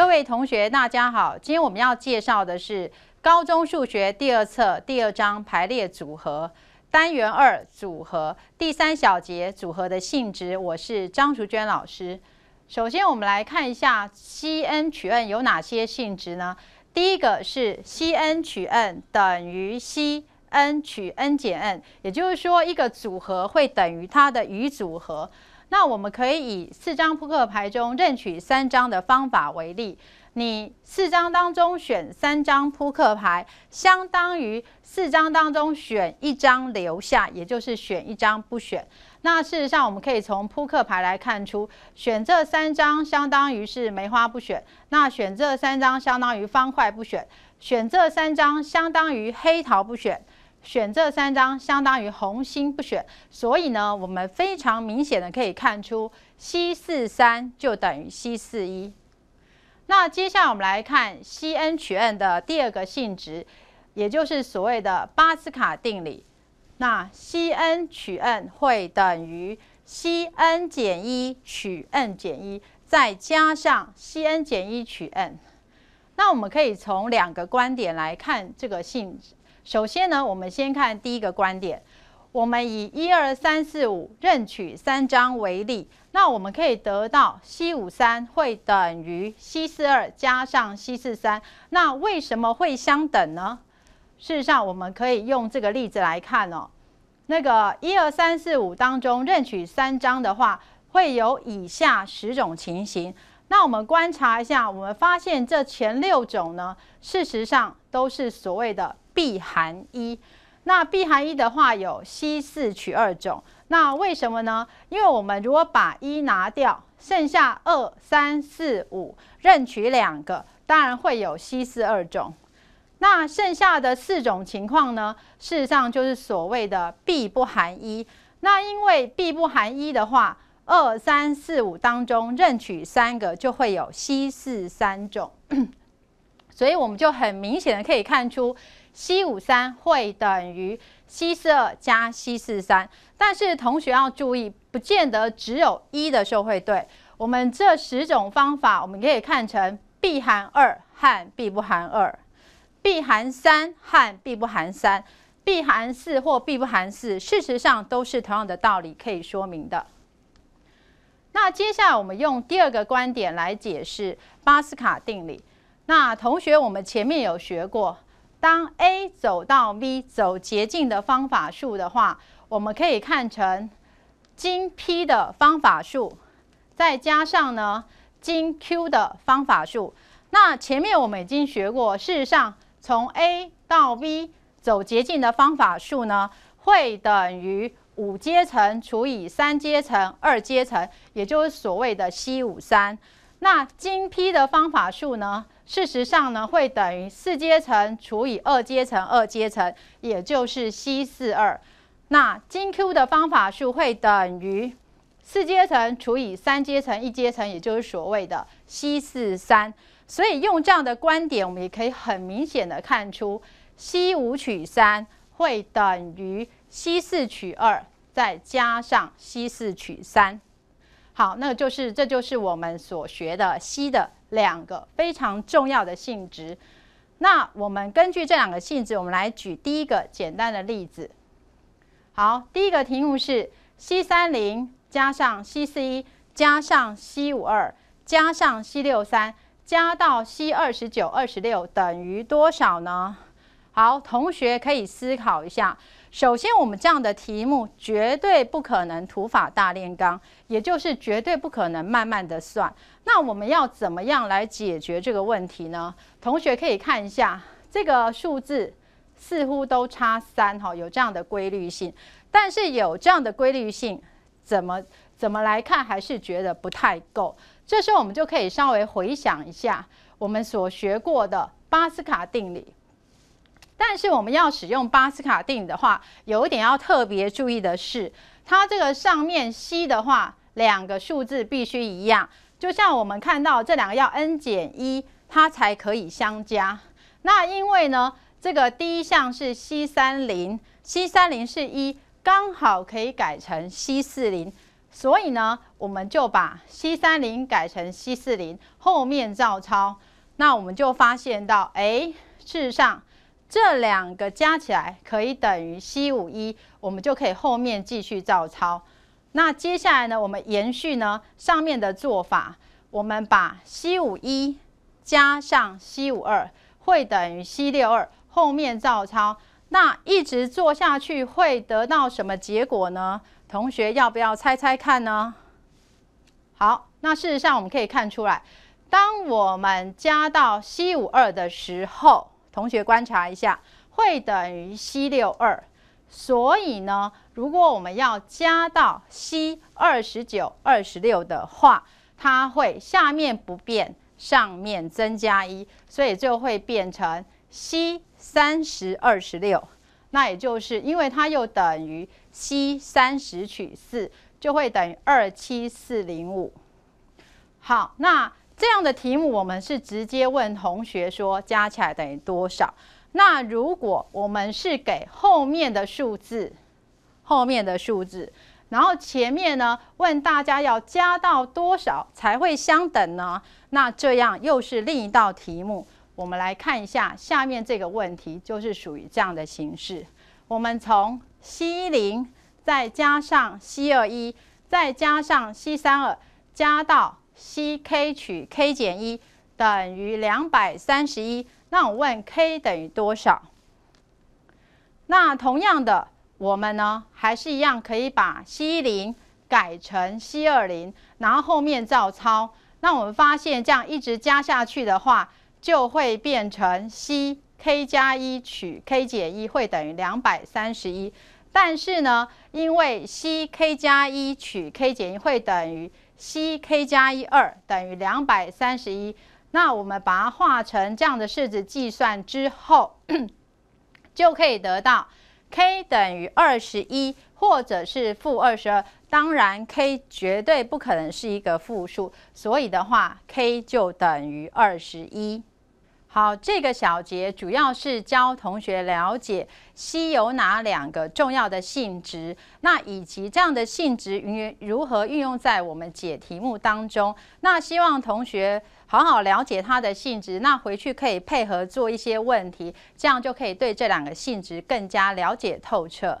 各位同学，大家好。今天我们要介绍的是高中数学第二册第二章排列组合单元二组合第三小节组合的性质。我是张淑娟老师。首先，我们来看一下 Cn 取 n 有哪些性质呢？第一个是 Cn 取 n 等于 Cn 取 n 减 n，也就是说，一个组合会等于它的余组合。那我们可以以四张扑克牌中任取三张的方法为例，你四张当中选三张扑克牌，相当于四张当中选一张留下，也就是选一张不选。那事实上，我们可以从扑克牌来看出，选这三张相当于是梅花不选，那选这三张相当于方块不选，选这三张相当于黑桃不选。选这三张相当于红心不选，所以呢，我们非常明显的可以看出 C 四三就等于 C 四一。那接下来我们来看 Cn 取 n 的第二个性质，也就是所谓的巴斯卡定理。那 Cn 取 n 会等于 Cn 减一取 n 减一，再加上 Cn 减一取 n。那我们可以从两个观点来看这个性质。首先呢，我们先看第一个观点。我们以一二三四五任取三张为例，那我们可以得到 C 五三会等于 C 四二加上 C 四三。那为什么会相等呢？事实上，我们可以用这个例子来看哦。那个一二三四五当中任取三张的话，会有以下十种情形。那我们观察一下，我们发现这前六种呢，事实上都是所谓的必含一。那必含一的话，有西四取二种。那为什么呢？因为我们如果把一拿掉，剩下二三四五任取两个，当然会有西四二种。那剩下的四种情况呢，事实上就是所谓的必不含一。那因为必不含一的话，二三四五当中任取三个就会有 C 四三种，所以我们就很明显的可以看出 C 五三会等于 C 四二加 C 四三。但是同学要注意，不见得只有一的时候会对。我们这十种方法，我们可以看成必含二和必不含二，必含三和必不含三，必含四或必不含四，事实上都是同样的道理可以说明的。那接下来我们用第二个观点来解释巴斯卡定理。那同学，我们前面有学过，当 A 走到 V 走捷径的方法数的话，我们可以看成经 P 的方法数，再加上呢经 Q 的方法数。那前面我们已经学过，事实上从 A 到 V 走捷径的方法数呢，会等于。五阶层除以三阶层二阶层，也就是所谓的 C 五三。那精 P 的方法数呢？事实上呢，会等于四阶层除以二阶层二阶层，也就是 C 四二。那精 Q 的方法数会等于四阶层除以三阶层一阶层，也就是所谓的 C 四三。所以用这样的观点，我们也可以很明显的看出 C 五取三。会等于 C 四取二再加上 C 四取三，好，那就是这就是我们所学的 C 的两个非常重要的性质。那我们根据这两个性质，我们来举第一个简单的例子。好，第一个题目是 C 三零加上 C 四一加上 C 五二加上 C 六三加到 C 二十九二十六等于多少呢？好，同学可以思考一下。首先，我们这样的题目绝对不可能土法大炼钢，也就是绝对不可能慢慢的算。那我们要怎么样来解决这个问题呢？同学可以看一下，这个数字似乎都差三哈，有这样的规律性。但是有这样的规律性，怎么怎么来看，还是觉得不太够。这时候我们就可以稍微回想一下我们所学过的巴斯卡定理。但是我们要使用巴斯卡定的话，有一点要特别注意的是，它这个上面 C 的话，两个数字必须一样。就像我们看到这两个要 n 减一，它才可以相加。那因为呢，这个第一项是 C 三零，C 三零是一，刚好可以改成 C 四零，所以呢，我们就把 C 三零改成 C 四零，后面照抄。那我们就发现到，哎，事实上。这两个加起来可以等于 C 五一，我们就可以后面继续照抄。那接下来呢？我们延续呢上面的做法，我们把 C 五一加上 C 五二会等于 C 六二，后面照抄。那一直做下去会得到什么结果呢？同学要不要猜猜看呢？好，那事实上我们可以看出来，当我们加到 C 五二的时候。同学观察一下，会等于 C 六二，所以呢，如果我们要加到 C 二十九二十六的话，它会下面不变，上面增加一，所以就会变成 C 三十二十六，那也就是因为它又等于 C 三十取四，就会等于二七四零五。好，那。这样的题目，我们是直接问同学说加起来等于多少。那如果我们是给后面的数字，后面的数字，然后前面呢问大家要加到多少才会相等呢？那这样又是另一道题目。我们来看一下下面这个问题，就是属于这样的形式。我们从 C 零再加上 C 二一再加上 C 三二加到。c k 取 k 减一等于两百三十一，那我问 k 等于多少？那同样的，我们呢还是一样可以把 c 零改成 c 二零，然后后面照抄。那我们发现这样一直加下去的话，就会变成 c k 加一取 k 减一会等于两百三十一。但是呢，因为 c k 加一取 k 减一会等于。七 k 加一二等于两百三十一，那我们把它化成这样的式子计算之后，就可以得到 k 等于二十一或者是负二十二。当然，k 绝对不可能是一个负数，所以的话，k 就等于二十一。好，这个小节主要是教同学了解硒有哪两个重要的性质，那以及这样的性质运如何运用在我们解题目当中。那希望同学好好了解它的性质，那回去可以配合做一些问题，这样就可以对这两个性质更加了解透彻。